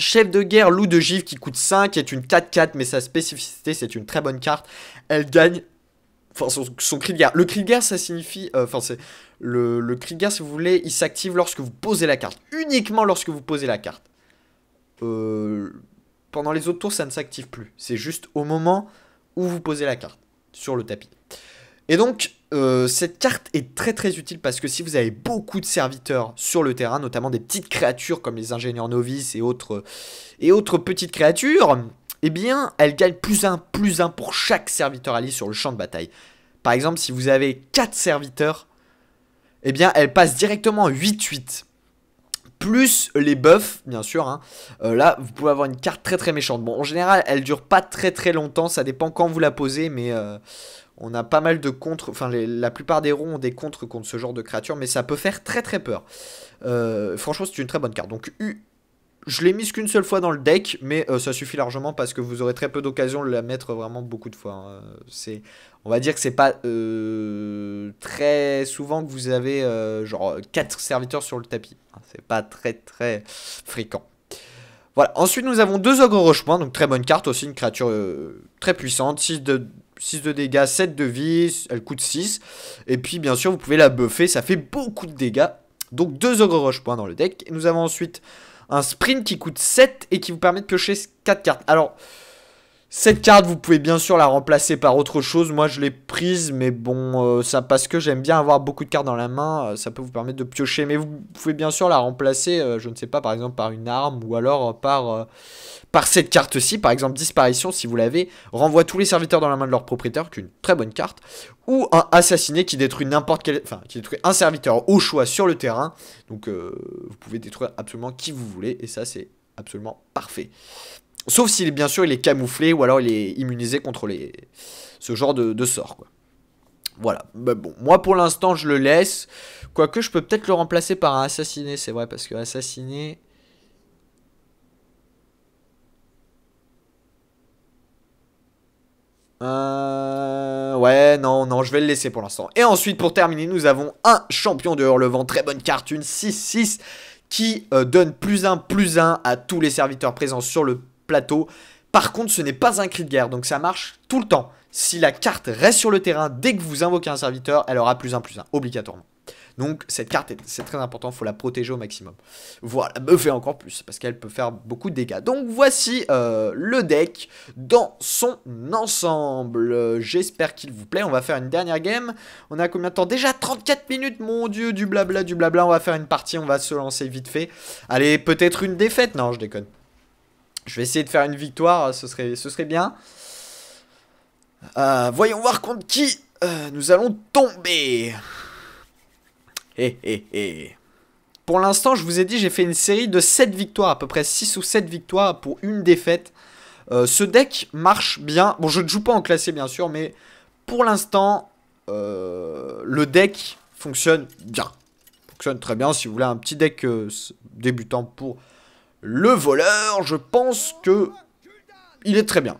Chef de guerre, loup de givre qui coûte 5, est une 4-4, mais sa spécificité, c'est une très bonne carte. Elle gagne. Enfin, son, cri de guerre. Le cri de guerre, ça signifie. Euh, enfin, c'est. Le, cri de guerre, si vous voulez, il s'active lorsque vous posez la carte. Uniquement lorsque vous posez la carte. Euh, pendant les autres tours, ça ne s'active plus. C'est juste au moment où vous posez la carte sur le tapis. Et donc, euh, cette carte est très très utile parce que si vous avez beaucoup de serviteurs sur le terrain, notamment des petites créatures comme les ingénieurs novices et autres, euh, et autres petites créatures, eh bien elle gagne plus 1 plus 1 pour chaque serviteur allié sur le champ de bataille. Par exemple, si vous avez 4 serviteurs, eh bien elle passe directement 8-8 plus les buffs, bien sûr. Hein. Euh, là, vous pouvez avoir une carte très très méchante. Bon, en général, elle dure pas très très longtemps, ça dépend quand vous la posez, mais on a pas mal de contre... enfin la plupart des ronds ont des contres contre ce genre de créature, mais ça peut faire très très peur. Euh, franchement, c'est une très bonne carte. Donc U, je l'ai mise qu'une seule fois dans le deck, mais euh, ça suffit largement parce que vous aurez très peu d'occasion de la mettre vraiment beaucoup de fois. Hein. Euh, c'est, on va dire que c'est pas très souvent que vous avez genre 4 serviteurs sur le tapis. Hein. C'est pas très très fréquent. Voilà, ensuite nous avons deux ogres rochepoints, donc très bonne carte aussi, une créature très puissante. 6 de 6 de dégâts, 7 de vie, elle coûte 6. Et puis bien sûr, vous pouvez la buffer, ça fait beaucoup de dégâts. Donc 2 ogre rush points dans le deck. Et nous avons ensuite un sprint qui coûte 7 et qui vous permet de piocher 4 cartes. Alors, cette carte, vous pouvez bien sûr la remplacer par autre chose. Moi, je l'ai prise, mais bon, euh, ça parce que j'aime bien avoir beaucoup de cartes dans la main. Euh, ça peut vous permettre de piocher. Mais vous pouvez bien sûr la remplacer, euh, je ne sais pas, par exemple, par une arme ou alors par, par cette carte-ci. Par exemple, Disparition, si vous l'avez, renvoie tous les serviteurs dans la main de leur propriétaire, qui est une très bonne carte. Ou un assassiné qui détruit n'importe quel... Enfin, qui détruit un serviteur au choix sur le terrain. Donc, vous pouvez détruire absolument qui vous voulez. Et ça, c'est absolument parfait. Sauf si, bien sûr, il est camouflé ou alors il est immunisé contre les... ce genre de, sort, Voilà, bah, bon, moi pour l'instant je le laisse, quoique je peux peut-être le remplacer par un assassiné, c'est vrai, parce que assassiné... Euh, ouais, non, non, je vais le laisser pour l'instant. Et ensuite, pour terminer, nous avons un champion de Hurlevent, très bonne carte, une 6-6, qui euh, donne plus 1, plus 1 à tous les serviteurs présents sur le plateau. Par contre, ce n'est pas un cri de guerre, donc ça marche tout le temps. Si la carte reste sur le terrain dès que vous invoquez un serviteur, elle aura plus 1 plus 1, obligatoirement. Donc cette carte, c'est très important, faut la protéger au maximum. Voilà, me fait encore plus, parce qu'elle peut faire beaucoup de dégâts. Donc voici euh, le deck dans son ensemble. J'espère qu'il vous plaît, on va faire une dernière game. On a combien de temps Déjà 34 minutes, mon dieu, du blabla, du blabla. On va faire une partie, on va se lancer vite fait. Allez, peut-être une défaite, non je déconne. Je vais essayer de faire une victoire, ce serait, ce serait bien. Euh, voyons voir contre qui euh, nous allons tomber. Eh, eh, eh, Pour l'instant, je vous ai dit, j'ai fait une série de 7 victoires, à peu près 6 ou 7 victoires pour une défaite. Euh, ce deck marche bien. Bon, je ne joue pas en classé, bien sûr, mais pour l'instant, le deck fonctionne bien. Fonctionne très bien. Si vous voulez un petit deck débutant pour le voleur, je pense que il est très bien.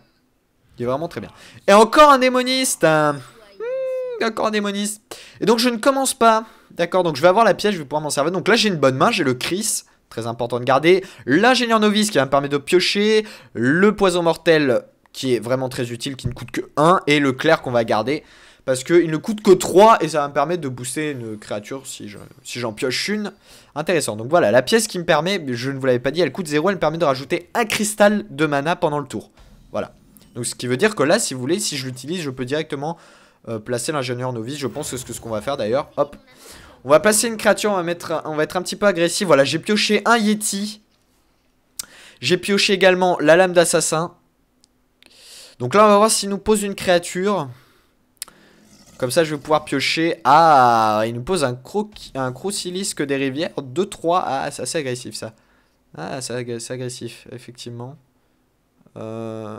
Il est vraiment très bien. Et encore un démoniste. Hmm, encore un démoniste. Et donc je ne commence pas. D'accord, donc je vais avoir la pièce, je vais pouvoir m'en servir. Donc là j'ai une bonne main, j'ai le Chris. Très important de garder. L'ingénieur novice qui va me permettre de piocher. Le poison mortel qui est vraiment très utile, qui ne coûte que 1. Et le clair qu'on va garder. Parce qu'il ne coûte que 3 et ça va me permettre de booster une créature si j'en je, si pioche une. Intéressant. Donc voilà, la pièce qui me permet, je ne vous l'avais pas dit, elle coûte 0, elle me permet de rajouter un cristal de mana pendant le tour. Voilà. Donc ce qui veut dire que là, si vous voulez, si je l'utilise, je peux directement euh, placer l'ingénieur novice. Je pense que c'est ce qu'on va faire d'ailleurs. Hop. On va placer une créature, on va, mettre, on va être un petit peu agressif. Voilà, j'ai pioché un Yeti. J'ai pioché également la lame d'assassin. Donc là, on va voir s'il nous pose une créature. Comme ça, je vais pouvoir piocher. Ah, il nous pose un, cro un crocilisque des rivières. 2-3. Ah, c'est assez agressif, ça. Ah, c'est agressif, effectivement. Euh,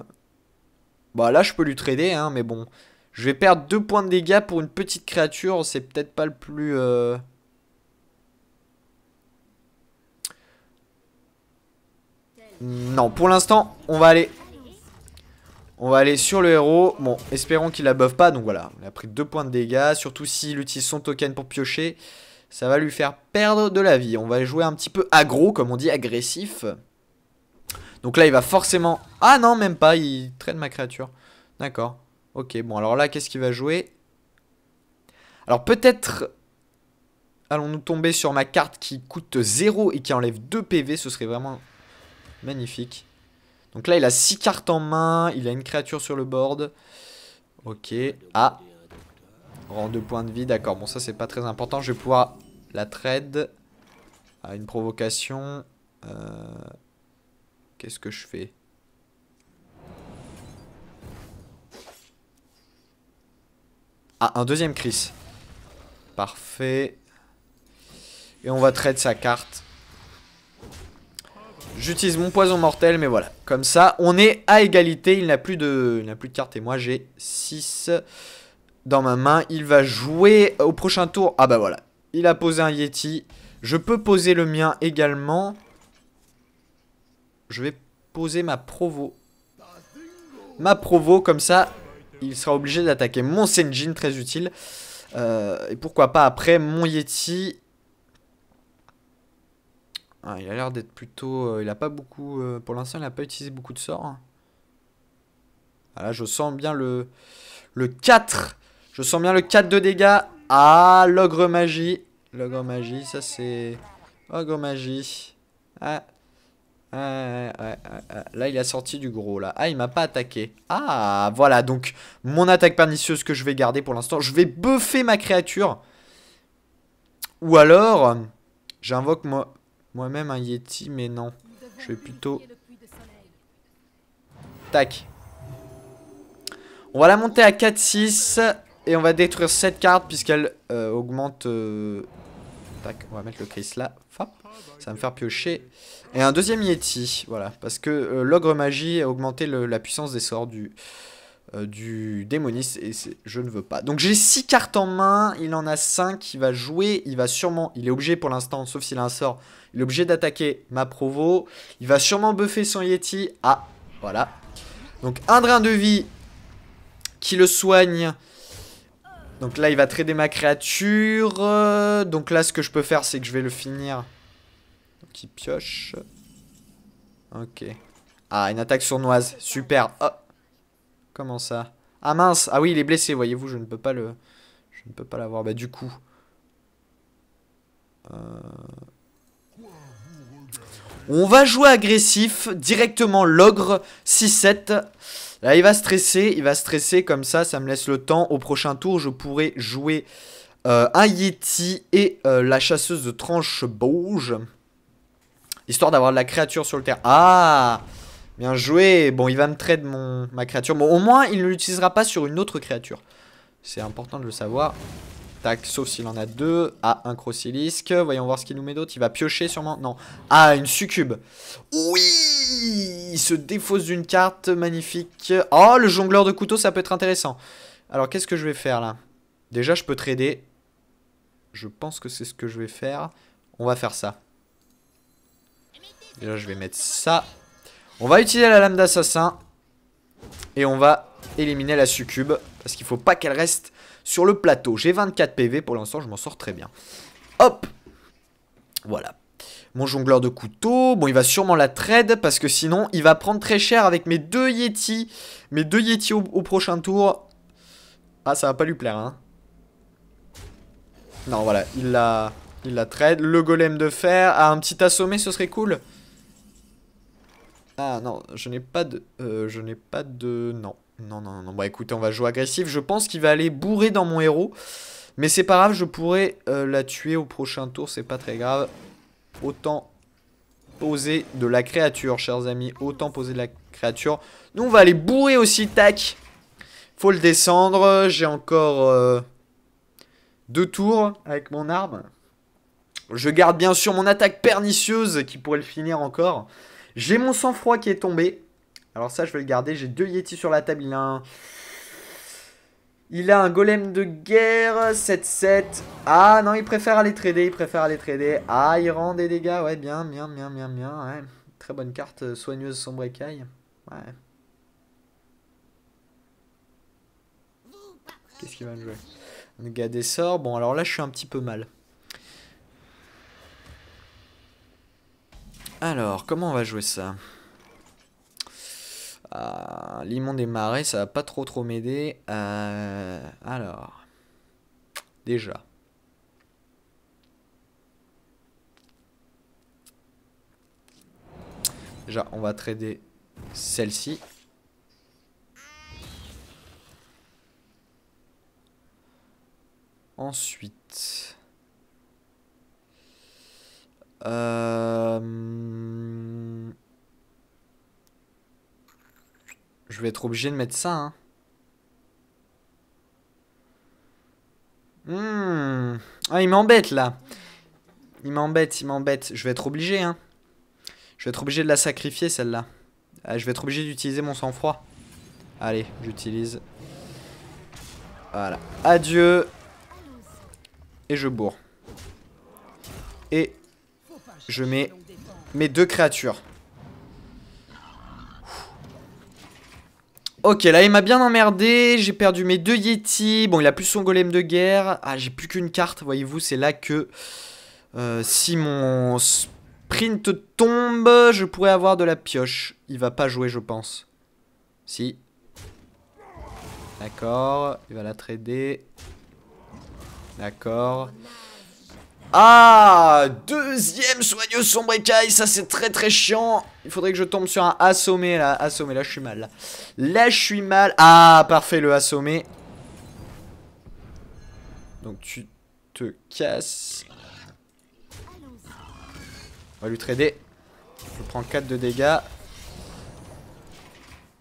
bah, là, je peux lui trader, hein, mais bon. Je vais perdre 2 points de dégâts pour une petite créature. C'est peut-être pas le plus... Euh, non, pour l'instant, on va aller on va aller sur le héros. Bon, espérons qu'il la buff pas. Donc voilà, on a pris 2 points de dégâts. Surtout s'il utilise son token pour piocher, ça va lui faire perdre de la vie. On va jouer un petit peu aggro, comme on dit, agressif. Donc là, il va forcément... Ah non, même pas, il traîne ma créature. D'accord. Ok, bon, alors là, qu'est-ce qu'il va jouer Alors peut-être... Allons-nous tomber sur ma carte qui coûte 0 et qui enlève 2 PV, ce serait vraiment magnifique. Donc là, il a 6 cartes en main. Il a une créature sur le board. Ok. Ah. rend 2 points de vie. D'accord. Bon, ça, c'est pas très important. Je vais pouvoir la trade. à ah, une provocation. Euh, qu'est-ce que je fais Ah, un deuxième Chris. Parfait. Et on va trade sa carte. J'utilise mon poison mortel, mais voilà. Comme ça, on est à égalité. Il n'a plus de, n'a plus de cartes et moi j'ai 6 dans ma main. Il va jouer au prochain tour. Ah bah voilà. Il a posé un Yeti. Je peux poser le mien également. Je vais poser ma Provo. Ma Provo, comme ça, il sera obligé d'attaquer mon Senjin, très utile. Euh, et pourquoi pas après mon Yeti ah, il a l'air d'être plutôt... Euh, il n'a pas beaucoup... Euh, pour l'instant, il n'a pas utilisé beaucoup de sorts. Ah, là, je sens bien le... Le 4 Je sens bien le 4 de dégâts Ah, l'ogre magie L'ogre magie, ça c'est... Ogre magie. Ah, ah, là, il a sorti du gros, là. Ah, il m'a pas attaqué. Ah, voilà, donc mon attaque pernicieuse que je vais garder pour l'instant. Je vais buffer ma créature. Ou alors, j'invoque moi... Moi-même un Yeti, mais non. Je vais plutôt... Tac. On va la monter à 4-6. Et on va détruire cette carte puisqu'elle euh, augmente... Euh, tac, on va mettre le Chris là. Ça va me faire piocher. Et un deuxième Yeti. Voilà. Parce que euh, l'ogre magie a augmenté la puissance des sorts du... du démoniste et je ne veux pas donc j'ai 6 cartes en main il en a 5 il va jouer il va sûrement il est obligé pour l'instant sauf s'il a un sort il est obligé d'attaquer ma Provo. Il va sûrement buffer son Yeti. Ah, voilà. Donc un drain de vie qui le soigne. Donc là, il va trader ma créature. Donc là, ce que je peux faire, c'est que je vais le finir. Donc il pioche. Ok. Ah, une attaque sournoise. Super. Oh. Comment ça Ah mince. Ah oui, il est blessé, voyez-vous. Je ne peux pas le... Je ne peux pas l'avoir. Bah du coup... Euh... On va jouer agressif, directement l'ogre, 6-7. Là, il va stresser, il va stresser comme ça, ça me laisse le temps. Au prochain tour, je pourrai jouer euh, un Yeti et euh, la chasseuse de tranche bouge. Histoire d'avoir de la créature sur le terrain. Ah Bien joué Bon, il va me trade mon, ma créature. Bon, au moins, il ne l'utilisera pas sur une autre créature. C'est important de le savoir. Tac, sauf s'il en a deux. Ah, un Crocilisque. Voyons voir ce qu'il nous met d'autre. Il va piocher sûrement. Non. Ah, une succube. Oui Il se défausse d'une carte. Magnifique. Oh, le jongleur de couteau, ça peut être intéressant. Alors, qu'est-ce que je vais faire là Déjà, je peux trader. Je pense que c'est ce que je vais faire. On va faire ça. Déjà, je vais mettre ça. On va utiliser la lame d'assassin. Et on va éliminer la succube. Parce qu'il faut pas qu'elle reste sur le plateau. J'ai 24 PV, pour l'instant je m'en sors très bien. Hop Voilà. Mon jongleur de couteau, bon il va sûrement la trade parce que sinon il va prendre très cher avec mes deux Yeti. Mes deux Yeti au, prochain tour. Ah ça va pas lui plaire hein. Non voilà, il la, il la trade. Le golem de fer, ah un petit assommé ce serait cool. Ah non, je n'ai pas de... Euh, je n'ai pas de... Non. Non, non, non. bah écoutez, on va jouer agressif. Je pense qu'il va aller bourrer dans mon héros. Mais c'est pas grave, je pourrais euh, la tuer au prochain tour. C'est pas très grave. Autant poser de la créature, chers amis. Autant poser de la créature. Nous, on va aller bourrer aussi. Tac. Faut le descendre. J'ai encore euh, deux tours avec mon arme. Je garde bien sûr mon attaque pernicieuse qui pourrait le finir encore. J'ai mon sang-froid qui est tombé. Alors ça, je vais le garder. J'ai deux Yeti sur la table. Il a un... Il a un golem de guerre, 7-7. Ah non, il préfère aller trader, il préfère aller trader. Ah, il rend des dégâts, ouais, bien, bien, bien, bien, bien, ouais. Très bonne carte, euh, soigneuse sombre écaille. Ouais. Qu'est-ce qu'il va me jouer Un gars des sorts, bon alors là je suis un petit peu mal. Alors, comment on va jouer ça euh, Limon des marais, ça va pas trop trop m'aider. Euh, alors, déjà. Déjà, on va trader celle-ci. Ensuite... Euh, Je vais être obligé de mettre ça, hein. hmm. Ah, il m'embête, là. Il m'embête, il m'embête. Je vais être obligé, hein. Je vais être obligé de la sacrifier, celle-là. Ah, je vais être obligé d'utiliser mon sang-froid. Allez, j'utilise. Voilà. Adieu. Et je bourre. Et je mets mes deux créatures. Ok, là il m'a bien emmerdé, j'ai perdu mes deux Yeti, bon il a plus son golem de guerre, ah j'ai plus qu'une carte, voyez-vous, c'est là que euh, si mon sprint tombe, je pourrais avoir de la pioche, il va pas jouer je pense. Si. D'accord, il va la trader. D'accord. Ah Deuxième soigneux sombre écaille, ça c'est très très chiant il faudrait que je tombe sur un assommé là. Assommé, là je suis mal. Là, là je suis mal. Ah, parfait, le assommé. Donc tu te casses. On va lui trader. Je prends 4 de dégâts.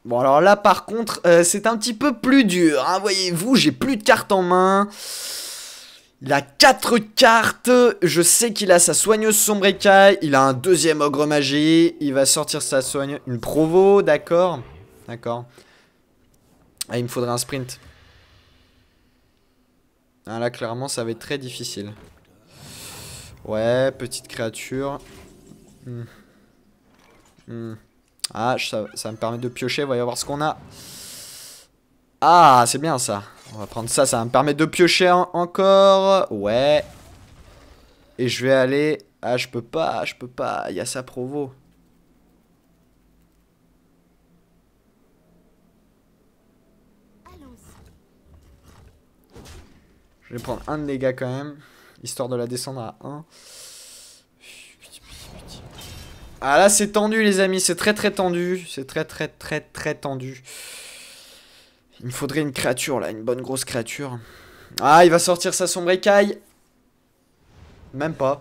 Bon alors là par contre euh, c'est un petit peu plus dur, hein, voyez-vous, j'ai plus de cartes en main. Il a 4 cartes, je sais qu'il a sa soigneuse sombre écaille, il a un deuxième ogre magie, il va sortir sa soigne, une provo, d'accord, d'accord. Ah, il me faudrait un sprint. Ah, là, clairement, ça va être très difficile. Ouais, petite créature. Hmm. Hmm. Ah, ça, ça me permet de piocher, voyons voir ce qu'on a. Ah, c'est bien ça. On va prendre ça, ça va me permettre de piocher encore. Ouais. Et je vais aller... Ah, je peux pas, je peux pas. Il y a sa provo. Je vais prendre un de dégâts quand même, histoire de la descendre à 1. Ah là c'est tendu les amis, c'est très très tendu, c'est très très très très tendu. Il me faudrait une créature, là. Une bonne grosse créature. Ah, il va sortir sa sombre écaille. Même pas.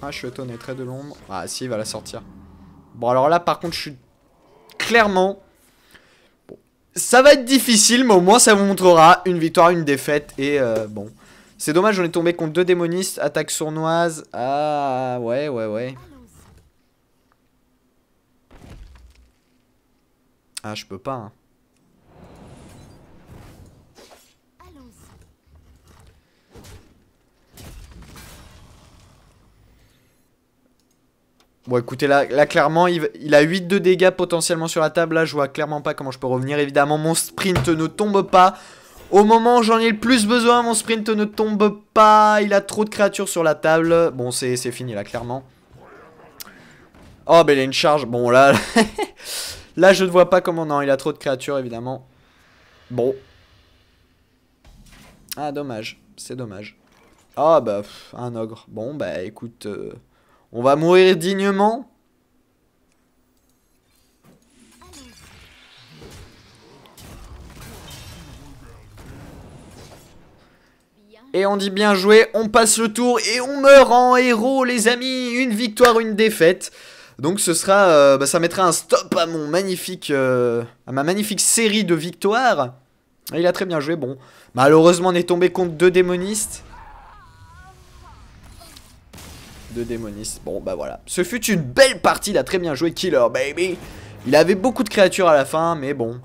Ah, je suis étonné. Très de l'ombre. Ah, si, il va la sortir. Bon, alors là, par contre, je suis... Clairement... Bon. Ça va être difficile, mais au moins, ça vous montrera une victoire, une défaite. Et euh, bon... C'est dommage, on est tombé contre deux démonistes. Attaque sournoise. Ah, ouais, ouais, ouais. Ah, je peux pas. Hein. Bon, écoutez, là, clairement, il, a 8 de dégâts potentiellement sur la table. Là, je vois clairement pas comment je peux revenir. Évidemment, mon sprint ne tombe pas. Au moment où j'en ai le plus besoin, mon sprint ne tombe pas. Il a trop de créatures sur la table. Bon, c'est fini, là, clairement. Oh, ben, il a une charge. Bon, là... (laughs) là, je ne vois pas comment... Non, il a trop de créatures, évidemment. Bon. Ah, dommage. C'est dommage. Ah, oh, bah, un ogre. Bon, bah, écoute... Euh, on va mourir dignement Et on dit bien joué, on passe le tour et on meurt en héros les amis, une victoire, une défaite. Donc ce sera, euh, bah, ça mettra un stop à mon magnifique, euh, à ma magnifique série de victoires. il a très bien joué, bon. Malheureusement on est tombé contre deux démonistes de démonistes. Bon, bah voilà. Ce fut une belle partie, il a très bien joué Killer, baby. Il avait beaucoup de créatures à la fin, mais bon.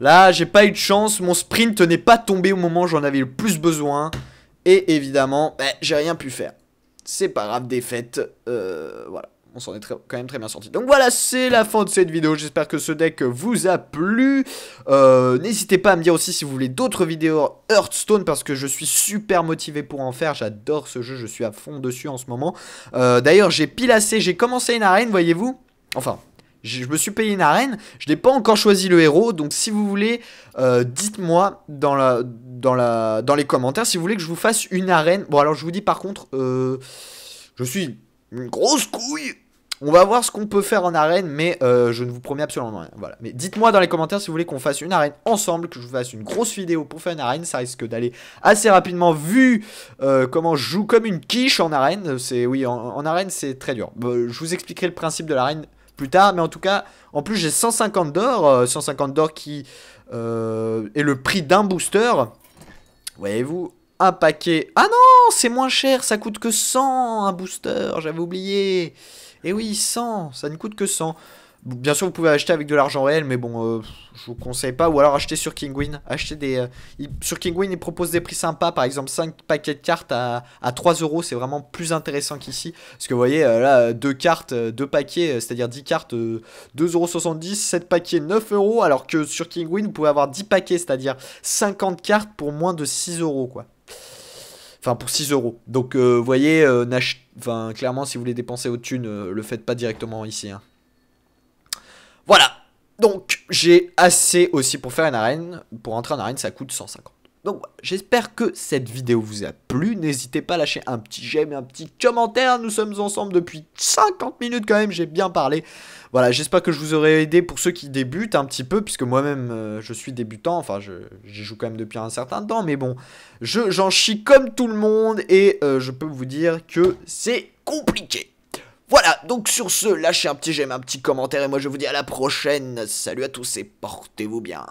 Là, j'ai pas eu de chance, mon sprint n'est pas tombé au moment où j'en avais le plus besoin. Et évidemment, bah, j'ai rien pu faire. C'est pas grave, défaite. Euh, voilà on s'en est quand même très bien sorti. Donc voilà, c'est la fin de cette vidéo. J'espère que ce deck vous a plu. Euh, n'hésitez pas à me dire aussi si vous voulez d'autres vidéos Hearthstone parce que je suis super motivé pour en faire. J'adore ce jeu, je suis à fond dessus en ce moment. Euh, d'ailleurs, j'ai pilassé, j'ai commencé une arène, voyez-vous. Enfin, je me suis payé une arène, je n'ai pas encore choisi le héros, donc si vous voulez, euh, dites-moi dans, les commentaires si vous voulez que je vous fasse une arène. Bon alors je vous dis par contre, je suis une grosse couille on va voir ce qu'on peut faire en arène, mais euh, je ne vous promets absolument rien. Mais dites-moi dans les commentaires si vous voulez qu'on fasse une arène ensemble, que je vous fasse une grosse vidéo pour faire une arène. Ça risque d'aller assez rapidement vu euh, comment je joue comme une quiche en arène. C'est oui, en, arène c'est très dur. je vous expliquerai le principe de l'arène plus tard, mais en tout cas, en plus j'ai 150 d'or, 150 euh, d'or qui est le prix d'un booster. Voyez-vous, un paquet. Ah non, c'est moins cher, ça coûte que 100 un booster, j'avais oublié. Et eh oui, 100, ça ne coûte que 100. Bien sûr, vous pouvez acheter avec de l'argent réel, mais bon, je euh, je vous conseille pas. Ou alors acheter sur Kingwin. Acheter des, euh, sur Kingwin, ils proposent des prix sympas. Par exemple, 5 paquets de cartes à, à 3 euros. C'est vraiment plus intéressant qu'ici. Parce que vous voyez, euh, là, 2 cartes, 2 paquets, c'est-à-dire 10 cartes, 2,70 7 paquets, 9 euros. Alors que sur Kingwin, vous pouvez avoir 10 paquets, c'est-à-dire 50 cartes pour moins de 6 euros, quoi. Enfin, pour 6 euros. Donc, euh, vous voyez, euh, enfin, clairement, si vous voulez dépenser thune, ne euh, le faites pas directement ici. Hein. Voilà. Donc, j'ai assez aussi pour faire une arène. Pour entrer en arène, ça coûte 150. Donc j'espère que cette vidéo vous a plu. N'hésitez pas à lâcher un petit j'aime un petit commentaire. Nous sommes ensemble depuis 50 minutes quand même, j'ai bien parlé. Voilà, j'espère que je vous aurai aidé pour ceux qui débutent un petit peu, puisque moi-même euh, je suis débutant, enfin j'y joue quand même depuis un certain temps, mais bon, j'en chie comme tout le monde et euh, je peux vous dire que c'est compliqué. Voilà, donc sur ce, lâchez un petit j'aime, un petit commentaire et moi je vous dis à la prochaine. Salut à tous et portez-vous bien.